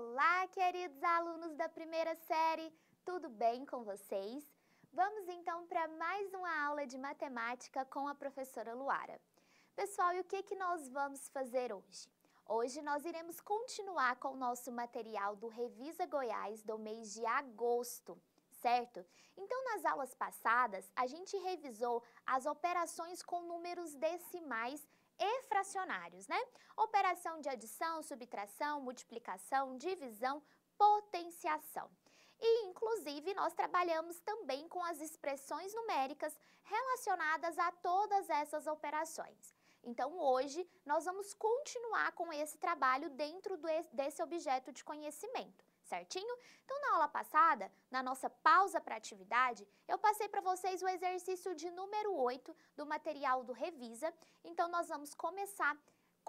Olá, queridos alunos da primeira série, tudo bem com vocês? Vamos então para mais uma aula de matemática com a professora Luara. Pessoal, e o que, que nós vamos fazer hoje? Hoje nós iremos continuar com o nosso material do Revisa Goiás do mês de agosto, certo? Então, nas aulas passadas, a gente revisou as operações com números decimais e fracionários, né? Operação de adição, subtração, multiplicação, divisão, potenciação. E, inclusive, nós trabalhamos também com as expressões numéricas relacionadas a todas essas operações. Então, hoje, nós vamos continuar com esse trabalho dentro desse objeto de conhecimento certinho? Então, na aula passada, na nossa pausa para atividade, eu passei para vocês o exercício de número 8 do material do Revisa. Então, nós vamos começar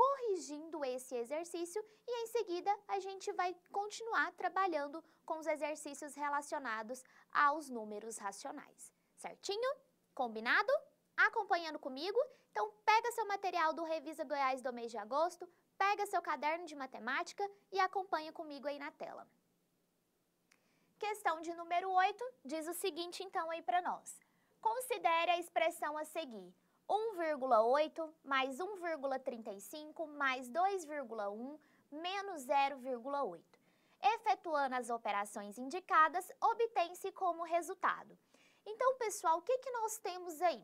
corrigindo esse exercício e em seguida a gente vai continuar trabalhando com os exercícios relacionados aos números racionais. Certinho? Combinado? Acompanhando comigo? Então pega seu material do Revisa Goiás do mês de agosto, pega seu caderno de matemática e acompanha comigo aí na tela. Questão de número 8 diz o seguinte então aí para nós. Considere a expressão a seguir. 1,8 mais 1,35 mais 2,1 menos 0,8. Efetuando as operações indicadas, obtém-se como resultado. Então, pessoal, o que, que nós temos aí?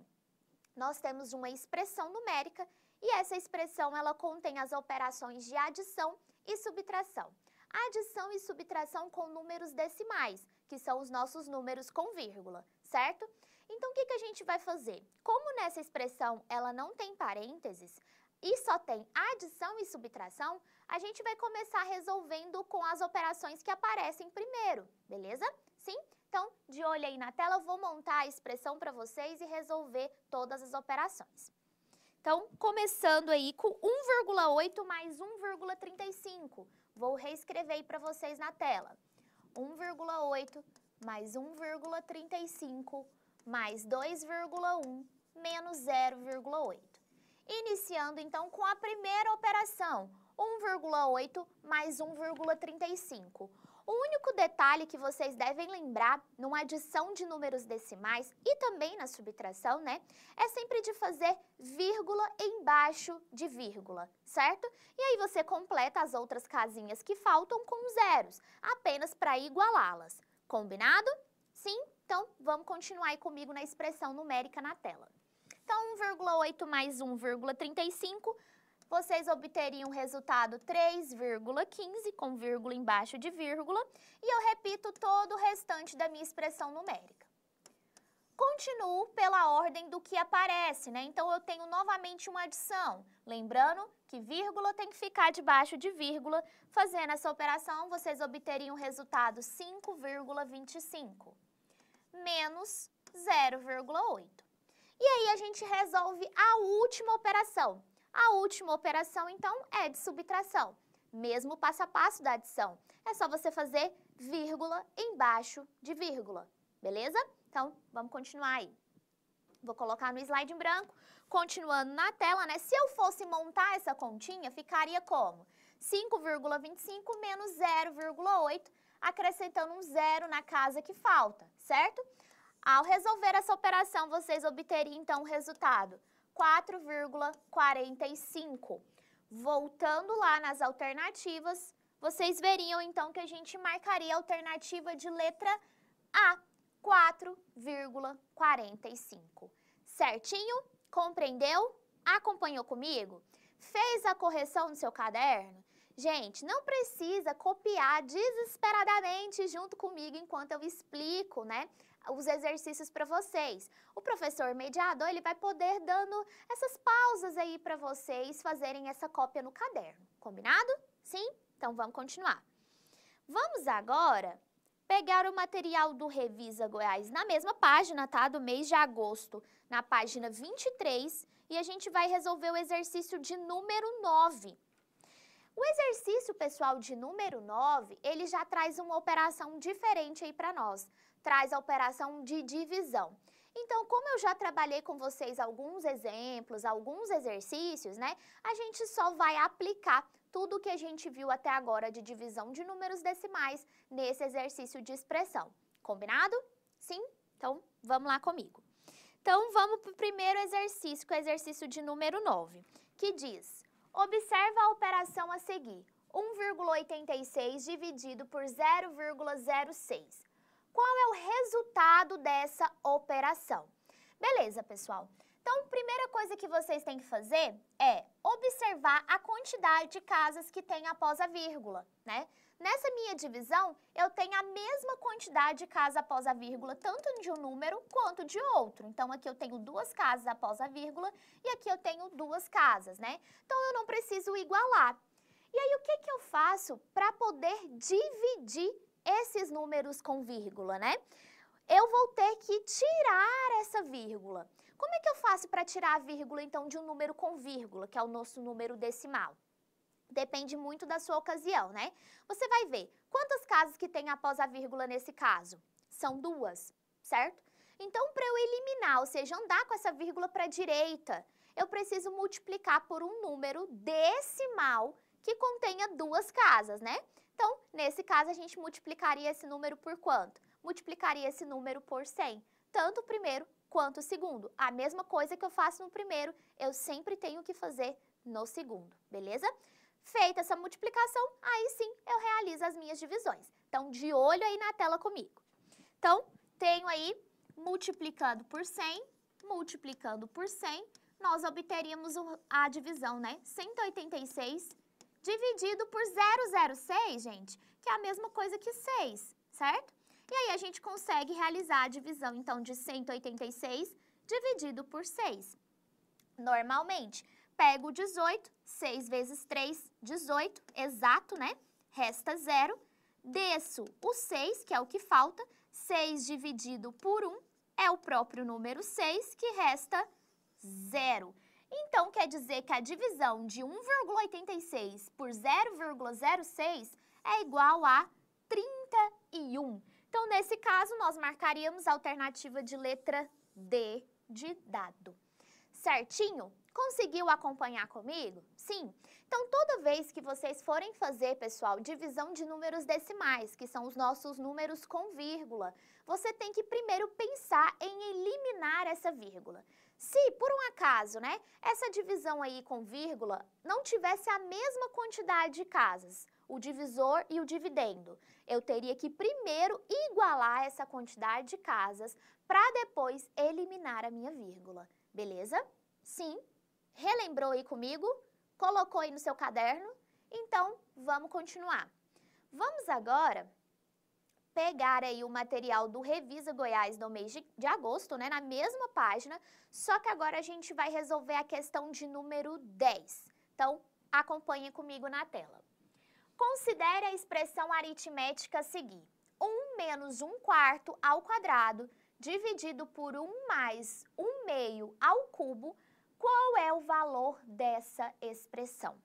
Nós temos uma expressão numérica e essa expressão ela contém as operações de adição e subtração adição e subtração com números decimais, que são os nossos números com vírgula, certo? Então, o que, que a gente vai fazer? Como nessa expressão ela não tem parênteses, e só tem adição e subtração, a gente vai começar resolvendo com as operações que aparecem primeiro, beleza? Sim? Então, de olho aí na tela, eu vou montar a expressão para vocês e resolver todas as operações. Então, começando aí com 1,8 mais 1,35. Vou reescrever aí para vocês na tela. 1,8 mais 1,35 mais 2,1 menos 0,8. Iniciando então com a primeira operação, 1,8 mais 1,35. O único detalhe que vocês devem lembrar numa adição de números decimais e também na subtração, né, é sempre de fazer vírgula embaixo de vírgula, certo? E aí você completa as outras casinhas que faltam com zeros, apenas para igualá-las. Combinado? Sim? Então, vamos continuar aí comigo na expressão numérica na tela. Então, 1,8 mais 1,35 vocês obteriam o resultado 3,15 com vírgula embaixo de vírgula e eu repito todo o restante da minha expressão numérica. Continuo pela ordem do que aparece, né? Então eu tenho novamente uma adição. Lembrando que vírgula tem que ficar debaixo de vírgula. Fazendo essa operação, vocês obteriam o resultado 5,25 menos 0,8. E aí a gente resolve a última operação, a última operação, então, é de subtração. Mesmo passo a passo da adição. É só você fazer vírgula embaixo de vírgula, beleza? Então, vamos continuar aí. Vou colocar no slide em branco. Continuando na tela, né? Se eu fosse montar essa continha, ficaria como? 5,25 menos 0,8, acrescentando um zero na casa que falta, certo? Ao resolver essa operação, vocês obteriam, então, o resultado 4,45. Voltando lá nas alternativas, vocês veriam então que a gente marcaria a alternativa de letra A, 4,45. Certinho? Compreendeu? Acompanhou comigo? Fez a correção no seu caderno? Gente, não precisa copiar desesperadamente junto comigo enquanto eu explico, né? os exercícios para vocês. O professor mediador, ele vai poder dando essas pausas aí para vocês fazerem essa cópia no caderno. Combinado? Sim? Então vamos continuar. Vamos agora pegar o material do Revisa Goiás na mesma página, tá? Do mês de agosto, na página 23, e a gente vai resolver o exercício de número 9. O exercício, pessoal, de número 9, ele já traz uma operação diferente aí para nós traz a operação de divisão. Então, como eu já trabalhei com vocês alguns exemplos, alguns exercícios, né? A gente só vai aplicar tudo o que a gente viu até agora de divisão de números decimais nesse exercício de expressão. Combinado? Sim? Então, vamos lá comigo. Então, vamos para o primeiro exercício, que é o exercício de número 9, que diz, observa a operação a seguir, 1,86 dividido por 0,06 qual é o resultado dessa operação. Beleza, pessoal? Então, primeira coisa que vocês têm que fazer é observar a quantidade de casas que tem após a vírgula, né? Nessa minha divisão, eu tenho a mesma quantidade de casa após a vírgula, tanto de um número quanto de outro. Então, aqui eu tenho duas casas após a vírgula e aqui eu tenho duas casas, né? Então, eu não preciso igualar. E aí, o que, que eu faço para poder dividir esses números com vírgula, né? Eu vou ter que tirar essa vírgula. Como é que eu faço para tirar a vírgula, então, de um número com vírgula, que é o nosso número decimal? Depende muito da sua ocasião, né? Você vai ver quantas casas que tem após a vírgula nesse caso? São duas, certo? Então, para eu eliminar, ou seja, andar com essa vírgula para a direita, eu preciso multiplicar por um número decimal que contenha duas casas, né? Então, nesse caso, a gente multiplicaria esse número por quanto? Multiplicaria esse número por 100, tanto o primeiro quanto o segundo. A mesma coisa que eu faço no primeiro, eu sempre tenho que fazer no segundo, beleza? Feita essa multiplicação, aí sim eu realizo as minhas divisões. Então, de olho aí na tela comigo. Então, tenho aí multiplicando por 100, multiplicando por 100, nós obteríamos a divisão, né? 186 dividido por 006, gente, que é a mesma coisa que 6, certo? E aí a gente consegue realizar a divisão, então, de 186 dividido por 6. Normalmente, pego 18, 6 vezes 3, 18, exato, né? Resta 0. Desço o 6, que é o que falta, 6 dividido por 1 é o próprio número 6, que resta 0. Então quer dizer que a divisão de 1,86 por 0,06 é igual a 31. Então, nesse caso, nós marcaríamos a alternativa de letra D de dado. Certinho? Conseguiu acompanhar comigo? Sim. Então, toda vez que vocês forem fazer, pessoal, divisão de números decimais, que são os nossos números com vírgula, você tem que primeiro pensar em eliminar essa vírgula. Se, por um acaso, né, essa divisão aí com vírgula não tivesse a mesma quantidade de casas, o divisor e o dividendo, eu teria que primeiro igualar essa quantidade de casas para depois eliminar a minha vírgula, beleza? Sim? Relembrou aí comigo? Colocou aí no seu caderno? Então, vamos continuar. Vamos agora pegar aí o material do Revisa Goiás no mês de, de agosto, né, na mesma página, só que agora a gente vai resolver a questão de número 10. Então, acompanhe comigo na tela. Considere a expressão aritmética a seguir. 1 menos 1 quarto ao quadrado dividido por 1 mais 1 meio ao cubo, qual é o valor dessa expressão?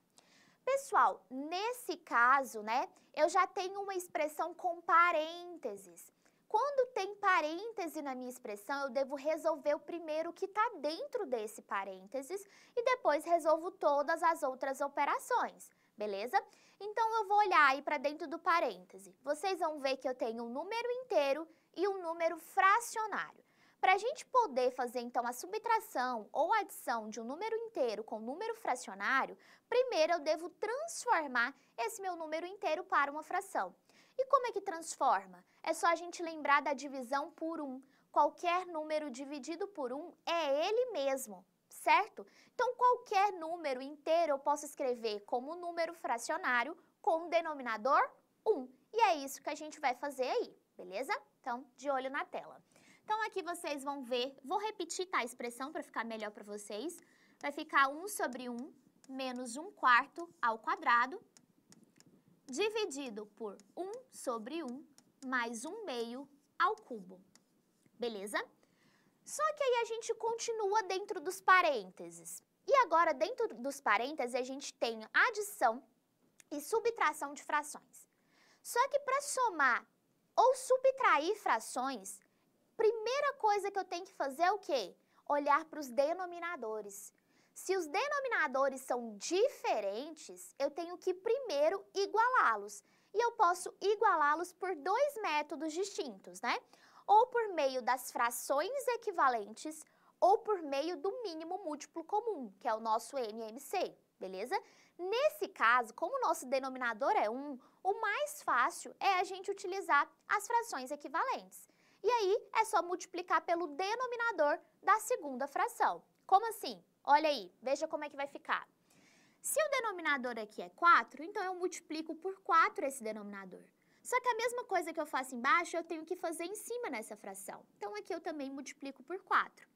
Pessoal, nesse caso, né, eu já tenho uma expressão com parênteses. Quando tem parêntese na minha expressão, eu devo resolver o primeiro que está dentro desse parênteses e depois resolvo todas as outras operações, beleza? Então, eu vou olhar aí para dentro do parêntese. Vocês vão ver que eu tenho um número inteiro e um número fracionário. Para a gente poder fazer então a subtração ou adição de um número inteiro com um número fracionário, primeiro eu devo transformar esse meu número inteiro para uma fração. E como é que transforma? É só a gente lembrar da divisão por 1. Um. Qualquer número dividido por 1 um é ele mesmo, certo? Então qualquer número inteiro eu posso escrever como número fracionário com o um denominador 1. E é isso que a gente vai fazer aí, beleza? Então, de olho na tela. Então, aqui vocês vão ver, vou repetir tá, a expressão para ficar melhor para vocês. Vai ficar 1 sobre 1 menos 1 quarto ao quadrado, dividido por 1 sobre 1 mais 1 meio ao cubo. Beleza? Só que aí a gente continua dentro dos parênteses. E agora, dentro dos parênteses, a gente tem adição e subtração de frações. Só que para somar ou subtrair frações, primeira coisa que eu tenho que fazer é o quê? Olhar para os denominadores. Se os denominadores são diferentes, eu tenho que primeiro igualá-los. E eu posso igualá-los por dois métodos distintos, né? Ou por meio das frações equivalentes ou por meio do mínimo múltiplo comum, que é o nosso MMC, beleza? Nesse caso, como o nosso denominador é 1, o mais fácil é a gente utilizar as frações equivalentes. E aí é só multiplicar pelo denominador da segunda fração. Como assim? Olha aí, veja como é que vai ficar. Se o denominador aqui é 4, então eu multiplico por 4 esse denominador. Só que a mesma coisa que eu faço embaixo, eu tenho que fazer em cima nessa fração. Então, aqui eu também multiplico por 4.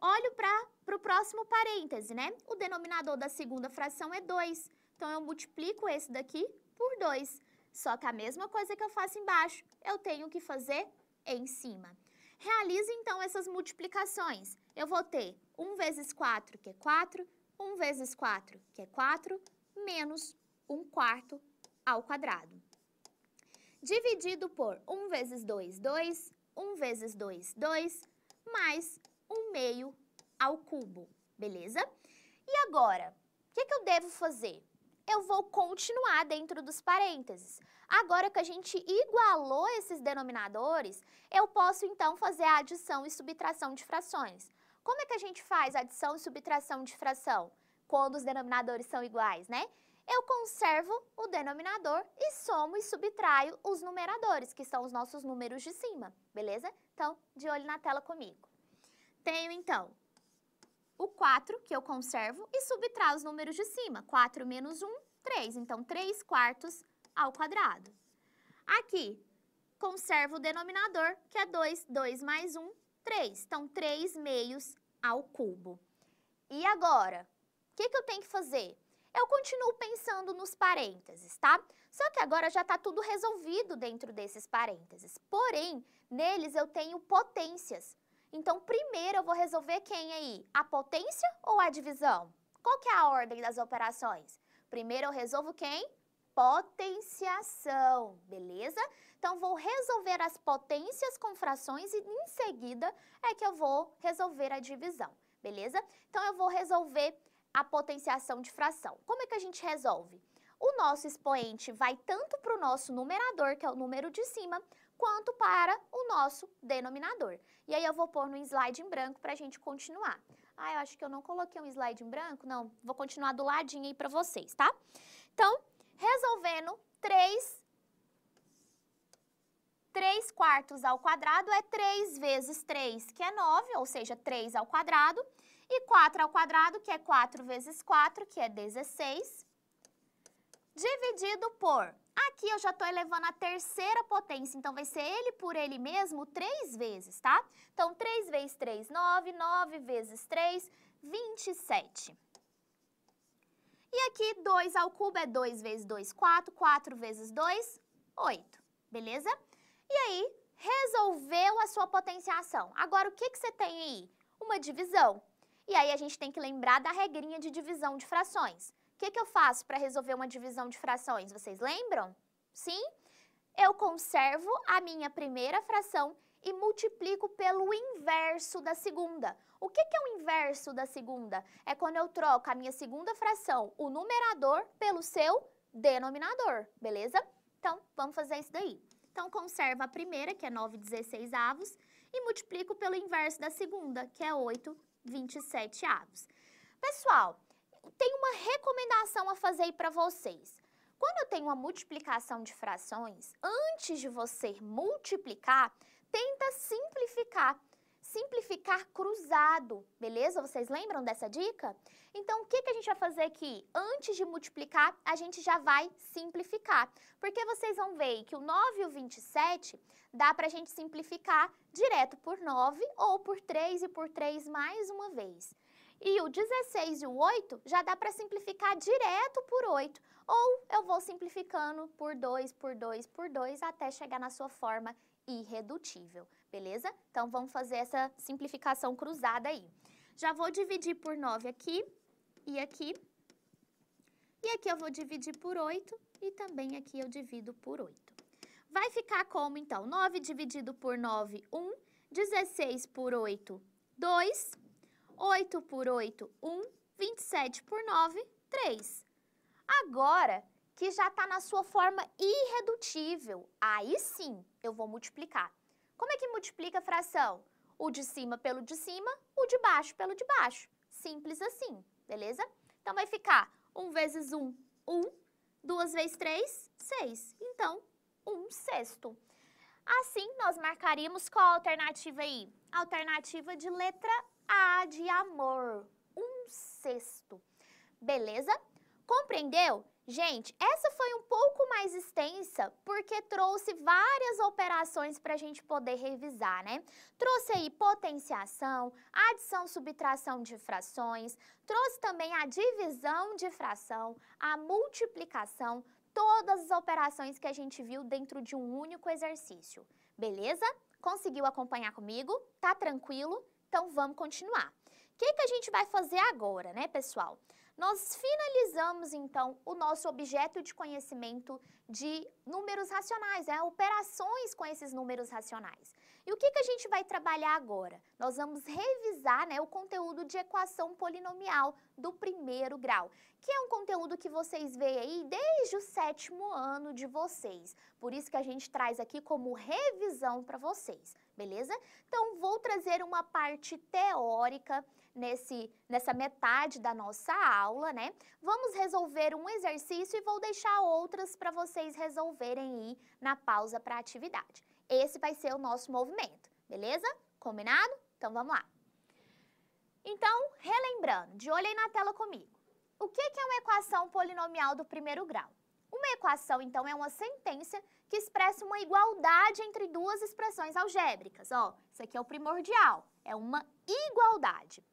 Olho para o próximo parêntese, né? O denominador da segunda fração é 2. Então, eu multiplico esse daqui por 2. Só que a mesma coisa que eu faço embaixo, eu tenho que fazer em cima. Realize então essas multiplicações. Eu vou ter 1 vezes 4, que é 4, 1 vezes 4, que é 4, menos 1 quarto ao quadrado. Dividido por 1 vezes 2, 2, 1 vezes 2, 2, mais 1 meio ao cubo, beleza? E agora, o que, que eu devo fazer? eu vou continuar dentro dos parênteses. Agora que a gente igualou esses denominadores, eu posso então fazer a adição e subtração de frações. Como é que a gente faz adição e subtração de fração? Quando os denominadores são iguais, né? Eu conservo o denominador e somo e subtraio os numeradores, que são os nossos números de cima, beleza? Então, de olho na tela comigo. Tenho, então, o 4, que eu conservo, e subtrai os números de cima. 4 menos 1, 3. Então, 3 quartos ao quadrado. Aqui, conservo o denominador, que é 2. 2 mais 1, 3. Então, 3 meios ao cubo. E agora, o que, que eu tenho que fazer? Eu continuo pensando nos parênteses, tá? Só que agora já está tudo resolvido dentro desses parênteses. Porém, neles eu tenho potências. Então, primeiro eu vou resolver quem aí? A potência ou a divisão? Qual que é a ordem das operações? Primeiro eu resolvo quem? Potenciação, beleza? Então, vou resolver as potências com frações e em seguida é que eu vou resolver a divisão, beleza? Então, eu vou resolver a potenciação de fração. Como é que a gente resolve? O nosso expoente vai tanto para o nosso numerador, que é o número de cima, quanto para o nosso denominador. E aí eu vou pôr no slide em branco para a gente continuar. Ah, eu acho que eu não coloquei um slide em branco. Não, vou continuar do ladinho aí para vocês, tá? Então, resolvendo 3... 3 quartos ao quadrado é 3 vezes 3, que é 9, ou seja, 3 ao quadrado. E 4 ao quadrado, que é 4 vezes 4, que é 16. Dividido por Aqui eu já estou elevando a terceira potência, então vai ser ele por ele mesmo três vezes, tá? Então, 3 vezes 3, 9. 9 vezes 3, 27. E aqui, 2 ao cubo é 2 vezes 2, 4. 4 vezes 2, 8. Beleza? E aí, resolveu a sua potenciação. Agora, o que, que você tem aí? Uma divisão. E aí, a gente tem que lembrar da regrinha de divisão de frações. O que, que eu faço para resolver uma divisão de frações? Vocês lembram? Sim? Eu conservo a minha primeira fração e multiplico pelo inverso da segunda. O que, que, é o inverso da segunda? É quando eu troco a minha segunda fração, o numerador, pelo seu denominador, beleza? Então, vamos fazer isso daí. Então, conserva a primeira, que é 9 16 avos, e multiplico pelo inverso da segunda, que é 8 27 avos. Pessoal, tenho uma recomendação a fazer aí para vocês. Quando eu tenho uma multiplicação de frações, antes de você multiplicar, tenta simplificar. Simplificar cruzado, beleza? Vocês lembram dessa dica? Então, o que, que a gente vai fazer aqui? Antes de multiplicar, a gente já vai simplificar. Porque vocês vão ver que o 9 e o 27 dá para a gente simplificar direto por 9 ou por 3 e por 3 mais uma vez. E o 16 e o 8 já dá para simplificar direto por 8. Ou eu vou simplificando por 2, por 2, por 2, até chegar na sua forma irredutível, beleza? Então, vamos fazer essa simplificação cruzada aí. Já vou dividir por 9 aqui e aqui. E aqui eu vou dividir por 8 e também aqui eu divido por 8. Vai ficar como, então? 9 dividido por 9, 1. 16 por 8, 2. 8 por 8, 1. 27 por 9, 3. Agora que já está na sua forma irredutível, aí sim eu vou multiplicar. Como é que multiplica a fração? O de cima pelo de cima, o de baixo pelo de baixo. Simples assim, beleza? Então vai ficar 1 vezes 1, 1. 2 vezes 3, 6. Então, 1 sexto. Assim, nós marcaríamos qual a alternativa aí? alternativa de letra a de amor, um sexto. Beleza? Compreendeu? Gente, essa foi um pouco mais extensa porque trouxe várias operações para a gente poder revisar, né? Trouxe aí potenciação, adição, subtração de frações, trouxe também a divisão de fração, a multiplicação, todas as operações que a gente viu dentro de um único exercício. Beleza? Conseguiu acompanhar comigo? Tá tranquilo? Então, vamos continuar. O que, que a gente vai fazer agora, né, pessoal? Nós finalizamos, então, o nosso objeto de conhecimento de números racionais, né? operações com esses números racionais. E o que, que a gente vai trabalhar agora? Nós vamos revisar né, o conteúdo de equação polinomial do primeiro grau, que é um conteúdo que vocês veem aí desde o sétimo ano de vocês. Por isso que a gente traz aqui como revisão para vocês beleza? Então, vou trazer uma parte teórica nesse, nessa metade da nossa aula, né? Vamos resolver um exercício e vou deixar outras para vocês resolverem aí na pausa para atividade. Esse vai ser o nosso movimento, beleza? Combinado? Então, vamos lá. Então, relembrando, de olho aí na tela comigo. O que, que é uma equação polinomial do primeiro grau? Uma equação, então, é uma sentença que expressa uma igualdade entre duas expressões algébricas. Ó, isso aqui é o primordial, é uma igualdade.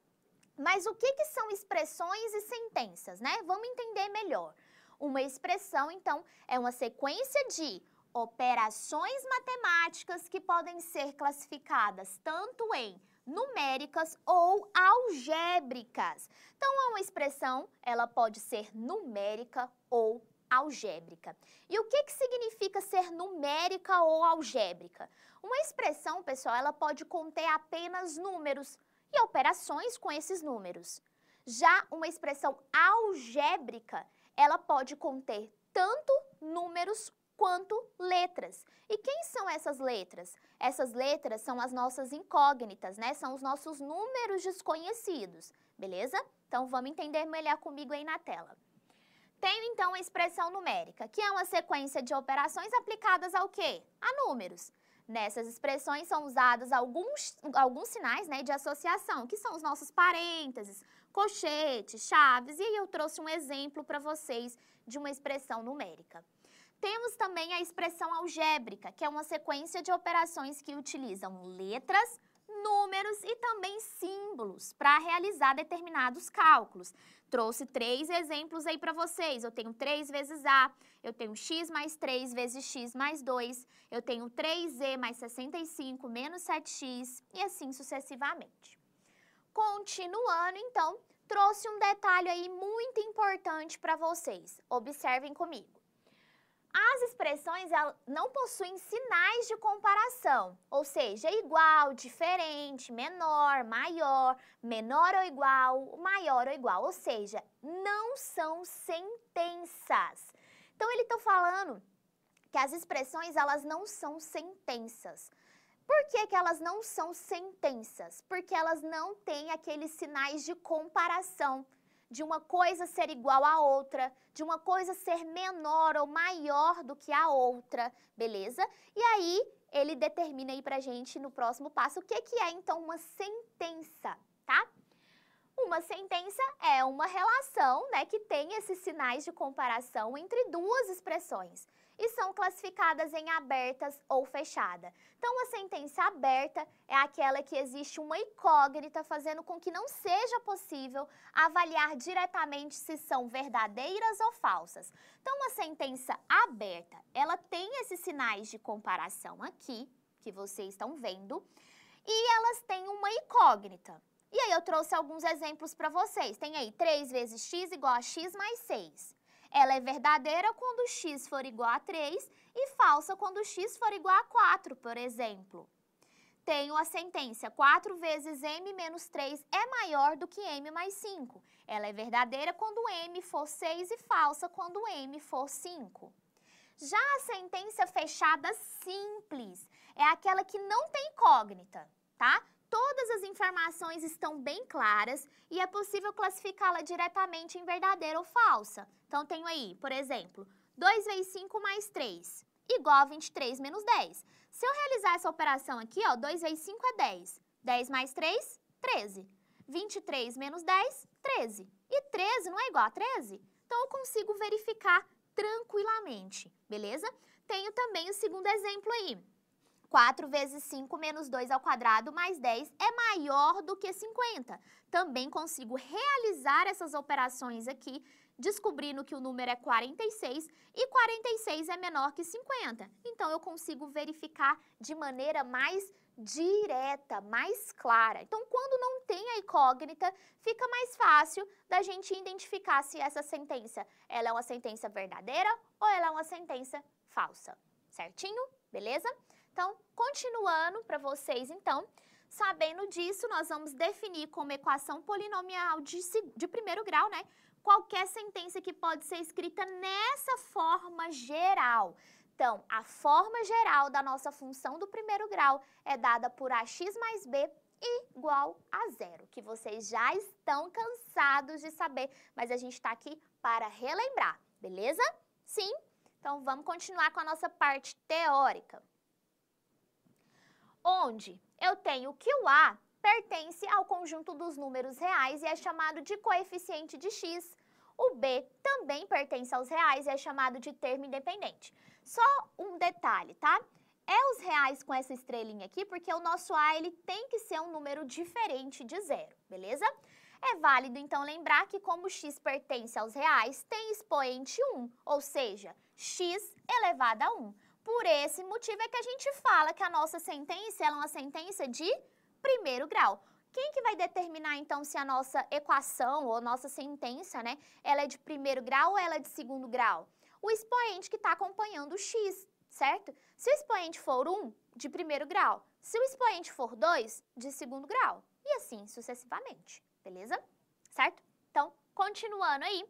Mas o que, que são expressões e sentenças, né? Vamos entender melhor. Uma expressão, então, é uma sequência de operações matemáticas que podem ser classificadas tanto em numéricas ou algébricas. Então, é uma expressão, ela pode ser numérica ou algébrica. E o que, que significa ser numérica ou algébrica? Uma expressão, pessoal, ela pode conter apenas números e operações com esses números. Já uma expressão algébrica, ela pode conter tanto números quanto letras. E quem são essas letras? Essas letras são as nossas incógnitas, né? São os nossos números desconhecidos, beleza? Então vamos entender melhor comigo aí na tela. Tenho então a expressão numérica, que é uma sequência de operações aplicadas ao quê? A números. Nessas expressões são usados alguns, alguns sinais né, de associação, que são os nossos parênteses, cochetes, chaves, e aí eu trouxe um exemplo para vocês de uma expressão numérica. Temos também a expressão algébrica, que é uma sequência de operações que utilizam letras, números e também símbolos para realizar determinados cálculos trouxe três exemplos aí para vocês. Eu tenho 3 vezes A, eu tenho X mais 3 vezes X mais 2, eu tenho 3Z mais 65 menos 7X e assim sucessivamente. Continuando, então, trouxe um detalhe aí muito importante para vocês. Observem comigo. As expressões não possuem sinais de comparação, ou seja, é igual, diferente, menor, maior, menor ou igual, maior ou igual, ou seja, não são sentenças. Então ele está falando que as expressões elas não são sentenças. Por que, que elas não são sentenças? Porque elas não têm aqueles sinais de comparação de uma coisa ser igual à outra, de uma coisa ser menor ou maior do que a outra, beleza? E aí ele determina aí pra gente no próximo passo o que, que é então uma sentença, tá? Uma sentença é uma relação né, que tem esses sinais de comparação entre duas expressões e são classificadas em abertas ou fechada. Então, uma sentença aberta é aquela que existe uma incógnita fazendo com que não seja possível avaliar diretamente se são verdadeiras ou falsas. Então, uma sentença aberta, ela tem esses sinais de comparação aqui, que vocês estão vendo, e elas têm uma incógnita. E aí eu trouxe alguns exemplos para vocês. Tem aí 3 vezes x igual a x mais 6. Ela é verdadeira quando x for igual a 3 e falsa quando x for igual a 4, por exemplo. Tenho a sentença 4 vezes m menos 3 é maior do que m mais 5. Ela é verdadeira quando m for 6 e falsa quando m for 5. Já a sentença fechada simples é aquela que não tem incógnita, tá? Todas as informações estão bem claras e é possível classificá-la diretamente em verdadeira ou falsa, então, tenho aí, por exemplo, 2 vezes 5 mais 3, igual a 23 menos 10. Se eu realizar essa operação aqui, ó, 2 vezes 5 é 10. 10 mais 3, 13. 23 menos 10, 13. E 13 não é igual a 13? Então, eu consigo verificar tranquilamente, beleza? Tenho também o segundo exemplo aí. 4 vezes 5 menos 2 ao quadrado mais 10 é maior do que 50. Também consigo realizar essas operações aqui descobrindo que o número é 46 e 46 é menor que 50. Então, eu consigo verificar de maneira mais direta, mais clara. Então, quando não tem a incógnita, fica mais fácil da gente identificar se essa sentença ela é uma sentença verdadeira ou ela é uma sentença falsa. Certinho? Beleza? Então, continuando para vocês, então, sabendo disso, nós vamos definir como equação polinomial de, de primeiro grau, né? qualquer sentença que pode ser escrita nessa forma geral. Então, a forma geral da nossa função do primeiro grau é dada por ax mais b igual a zero, que vocês já estão cansados de saber, mas a gente está aqui para relembrar, beleza? Sim? Então, vamos continuar com a nossa parte teórica. Onde eu tenho que o A pertence ao conjunto dos números reais e é chamado de coeficiente de x. O B também pertence aos reais e é chamado de termo independente. Só um detalhe, tá? É os reais com essa estrelinha aqui, porque o nosso A ele tem que ser um número diferente de zero, beleza? É válido, então, lembrar que como x pertence aos reais, tem expoente 1, ou seja, x elevado a 1. Por esse motivo é que a gente fala que a nossa sentença é uma sentença de primeiro grau. Quem que vai determinar, então, se a nossa equação ou nossa sentença, né, ela é de primeiro grau ou ela é de segundo grau? O expoente que está acompanhando o x, certo? Se o expoente for 1, de primeiro grau. Se o expoente for 2, de segundo grau. E assim sucessivamente, beleza? Certo? Então, continuando aí,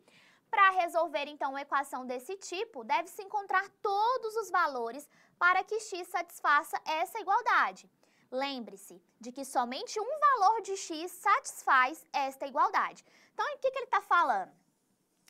para resolver então uma equação desse tipo, deve-se encontrar todos os valores para que x satisfaça essa igualdade. Lembre-se de que somente um valor de x satisfaz esta igualdade. Então, o que, que ele está falando?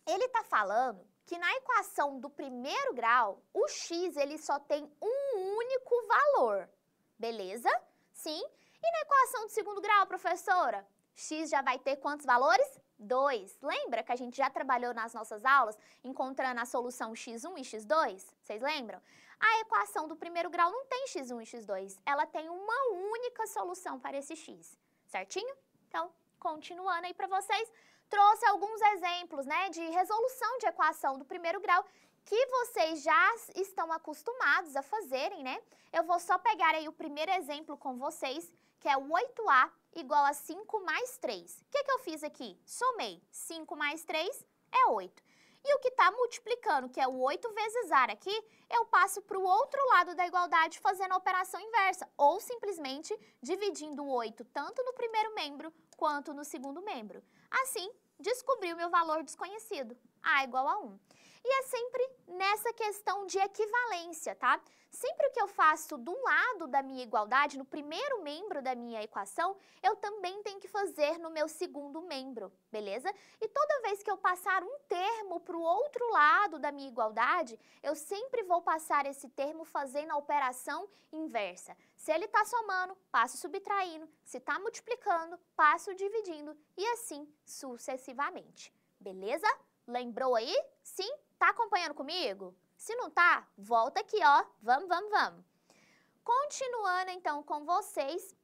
Ele está falando que na equação do primeiro grau, o x ele só tem um único valor, beleza? Sim. E na equação do segundo grau, professora? x já vai ter quantos valores? 2. Lembra que a gente já trabalhou nas nossas aulas encontrando a solução x1 e x2? Vocês lembram? A equação do primeiro grau não tem x1 e x2, ela tem uma única solução para esse x, certinho? Então, continuando aí para vocês, trouxe alguns exemplos né, de resolução de equação do primeiro grau que vocês já estão acostumados a fazerem, né? Eu vou só pegar aí o primeiro exemplo com vocês, que é o 8A igual a 5 mais 3. O que, que eu fiz aqui? Somei 5 mais 3 é 8. E o que está multiplicando, que é o 8 vezes ar aqui, eu passo para o outro lado da igualdade fazendo a operação inversa, ou simplesmente dividindo o 8 tanto no primeiro membro quanto no segundo membro. Assim, descobri o meu valor desconhecido, A igual a 1. E é sempre nessa questão de equivalência, tá? Sempre que eu faço de um lado da minha igualdade, no primeiro membro da minha equação, eu também tenho que fazer no meu segundo membro, beleza? E toda vez que eu passar um termo para o outro lado da minha igualdade, eu sempre vou passar esse termo fazendo a operação inversa. Se ele está somando, passo subtraindo. Se está multiplicando, passo dividindo. E assim sucessivamente. Beleza? Lembrou aí? Sim? Tá acompanhando comigo? Se não tá, volta aqui, ó. Vamos, vamos, vamos. Continuando então com vocês,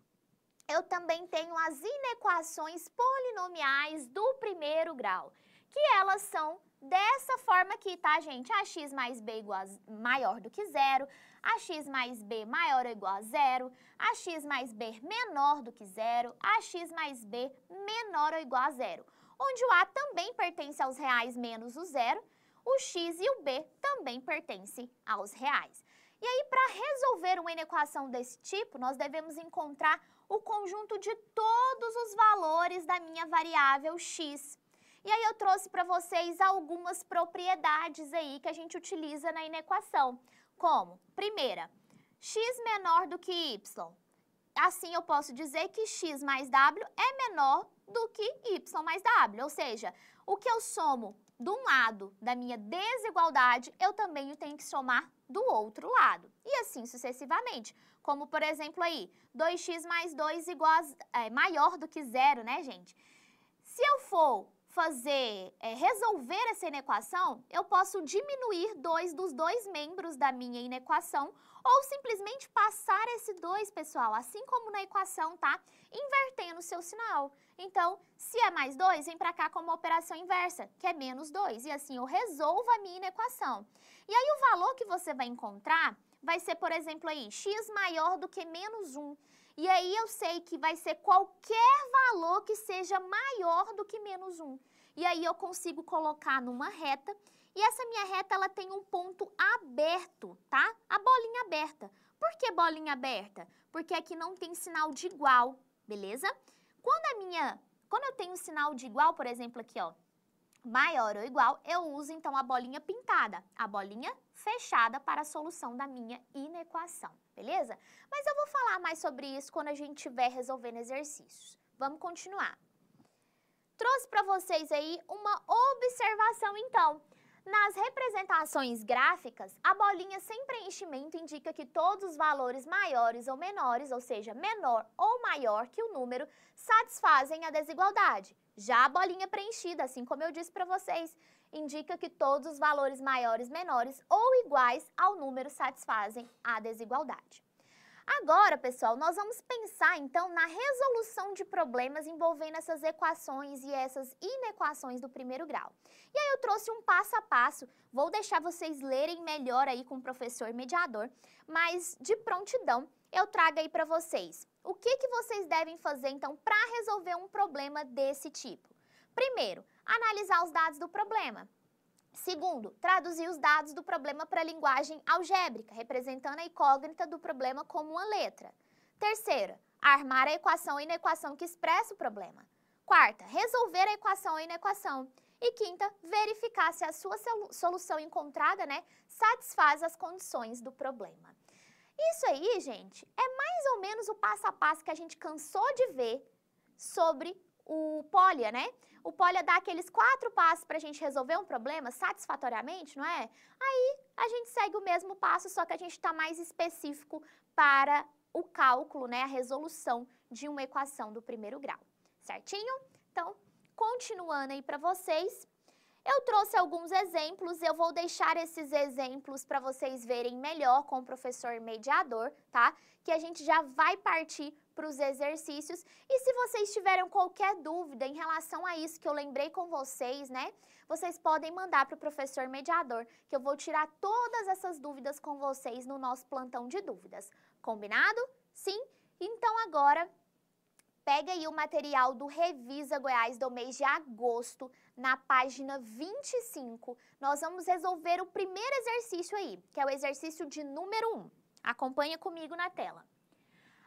eu também tenho as inequações polinomiais do primeiro grau, que elas são dessa forma aqui, tá, gente? Ax mais b igual a maior do que zero, ax mais b maior ou igual a zero, ax mais b menor do que zero, ax mais b menor ou igual a zero, onde o a também pertence aos reais menos o zero, o x e o b também pertencem aos reais. E aí, para resolver uma inequação desse tipo, nós devemos encontrar o conjunto de todos os valores da minha variável x. E aí eu trouxe para vocês algumas propriedades aí que a gente utiliza na inequação. Como? Primeira, x menor do que y. Assim, eu posso dizer que x mais w é menor do que y mais w. Ou seja, o que eu somo de um lado da minha desigualdade, eu também tenho que somar do outro lado. E assim sucessivamente. Como, por exemplo, aí, 2x mais 2 igual a, é, maior do que zero, né, gente? Se eu for fazer, é, resolver essa inequação, eu posso diminuir dois dos dois membros da minha inequação ou simplesmente passar esse 2, pessoal, assim como na equação, tá? Invertendo o seu sinal. Então, se é mais 2, vem para cá como operação inversa, que é menos 2. E assim eu resolvo a minha inequação. E aí o valor que você vai encontrar vai ser, por exemplo, aí, x maior do que menos 1. Um. E aí eu sei que vai ser qualquer valor que seja maior do que menos 1. E aí eu consigo colocar numa reta. E essa minha reta, ela tem um ponto aberto, tá? A bolinha aberta. Por que bolinha aberta? Porque aqui não tem sinal de igual, beleza? Quando a minha... Quando eu tenho sinal de igual, por exemplo, aqui, ó, maior ou igual, eu uso então a bolinha pintada, a bolinha fechada para a solução da minha inequação, beleza? Mas eu vou falar mais sobre isso quando a gente estiver resolvendo exercícios. Vamos continuar. Trouxe para vocês aí uma observação então. Nas representações gráficas, a bolinha sem preenchimento indica que todos os valores maiores ou menores, ou seja, menor ou maior que o número, satisfazem a desigualdade. Já a bolinha preenchida, assim como eu disse para vocês, indica que todos os valores maiores, menores ou iguais ao número satisfazem a desigualdade. Agora, pessoal, nós vamos pensar então na resolução de problemas envolvendo essas equações e essas inequações do primeiro grau. E aí eu trouxe um passo a passo, vou deixar vocês lerem melhor aí com o professor mediador, mas de prontidão eu trago aí para vocês o que, que vocês devem fazer, então, para resolver um problema desse tipo? Primeiro, analisar os dados do problema. Segundo, traduzir os dados do problema para a linguagem algébrica, representando a incógnita do problema como uma letra. Terceira, armar a equação e inequação que expressa o problema. Quarta, resolver a equação e inequação. E quinta, verificar se a sua solução encontrada né, satisfaz as condições do problema. Isso aí, gente, é mais ou menos o passo a passo que a gente cansou de ver sobre o Polia, né? O Polia dá aqueles quatro passos para a gente resolver um problema satisfatoriamente, não é? Aí a gente segue o mesmo passo, só que a gente está mais específico para o cálculo, né? A resolução de uma equação do primeiro grau, certinho? Então, continuando aí para vocês, eu trouxe alguns exemplos, eu vou deixar esses exemplos para vocês verem melhor com o professor mediador, tá? Que a gente já vai partir para os exercícios. E se vocês tiverem qualquer dúvida em relação a isso que eu lembrei com vocês, né? Vocês podem mandar para o professor mediador, que eu vou tirar todas essas dúvidas com vocês no nosso plantão de dúvidas. Combinado? Sim? Então agora Pega aí o material do Revisa Goiás do mês de agosto, na página 25. Nós vamos resolver o primeiro exercício aí, que é o exercício de número 1. Acompanha comigo na tela.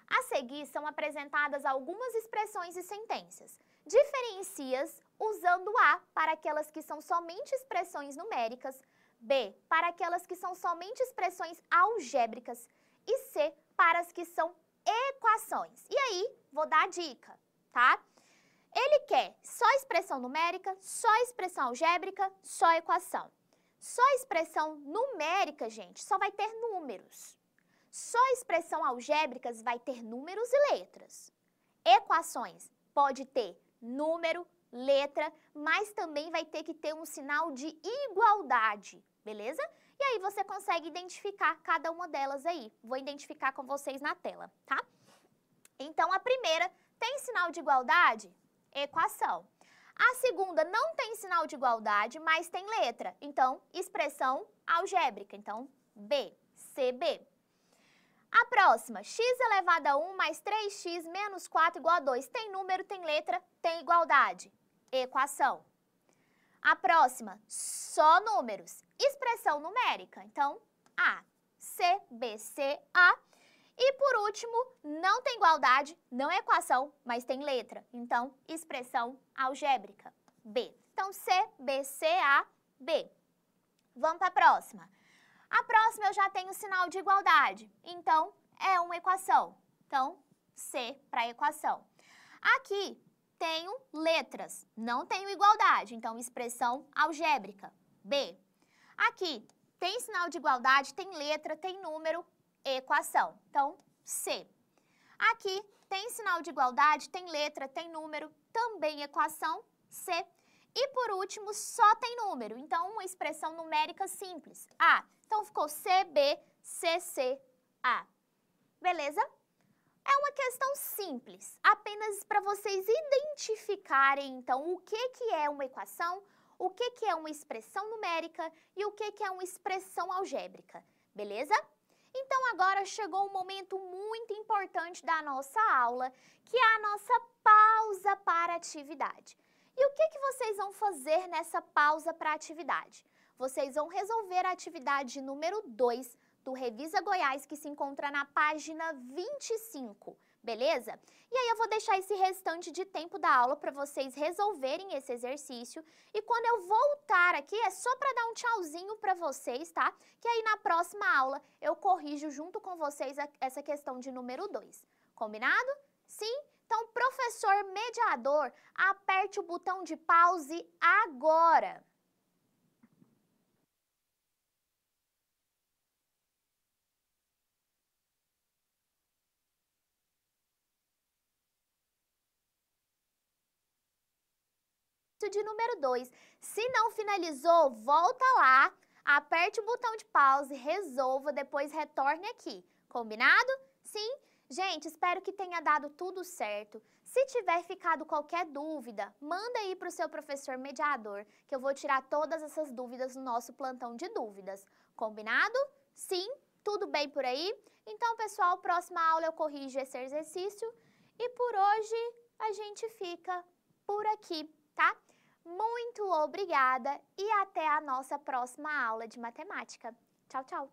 A seguir são apresentadas algumas expressões e sentenças. Diferencia-as usando A para aquelas que são somente expressões numéricas, B para aquelas que são somente expressões algébricas e C para as que são equações. E aí, vou dar a dica, tá? Ele quer só expressão numérica, só expressão algébrica, só equação. Só expressão numérica, gente, só vai ter números. Só expressão algébricas vai ter números e letras. Equações pode ter número, letra, mas também vai ter que ter um sinal de igualdade, beleza? E aí você consegue identificar cada uma delas aí. Vou identificar com vocês na tela, tá? Então, a primeira tem sinal de igualdade? Equação. A segunda não tem sinal de igualdade, mas tem letra. Então, expressão algébrica. Então, B, CB. A próxima, x elevado a 1 mais 3x menos 4 igual a 2. Tem número, tem letra, tem igualdade. Equação. A próxima, só números. Expressão numérica. Então, A, C, B, C, A e por último, não tem igualdade, não é equação, mas tem letra. Então, expressão algébrica. B. Então, C, B, C, A, B. Vamos para a próxima. A próxima eu já tenho sinal de igualdade, então é uma equação. Então, C para equação. Aqui tenho letras, não tenho igualdade, então expressão algébrica, B. Aqui tem sinal de igualdade, tem letra, tem número, equação. Então, C. Aqui tem sinal de igualdade, tem letra, tem número, também equação, C. E por último, só tem número, então uma expressão numérica simples, A. Então ficou C C A. Beleza? É uma questão simples, apenas para vocês identificarem, então, o que, que é uma equação, o que, que é uma expressão numérica e o que, que é uma expressão algébrica, beleza? Então agora chegou um momento muito importante da nossa aula, que é a nossa pausa para atividade. E o que, que vocês vão fazer nessa pausa para atividade? Vocês vão resolver a atividade número 2 do Revisa Goiás, que se encontra na página 25 beleza? E aí eu vou deixar esse restante de tempo da aula para vocês resolverem esse exercício. E quando eu voltar aqui, é só para dar um tchauzinho para vocês, tá? Que aí na próxima aula eu corrijo junto com vocês a, essa questão de número 2. Combinado? Sim? Então, professor mediador, aperte o botão de pause agora! de número 2. Se não finalizou, volta lá, aperte o botão de pause, resolva, depois retorne aqui. Combinado? Sim? Gente, espero que tenha dado tudo certo. Se tiver ficado qualquer dúvida, manda aí para o seu professor mediador, que eu vou tirar todas essas dúvidas no nosso plantão de dúvidas. Combinado? Sim? Tudo bem por aí? Então, pessoal, próxima aula eu corrijo esse exercício. E por hoje, a gente fica por aqui tá? Muito obrigada e até a nossa próxima aula de matemática. Tchau, tchau!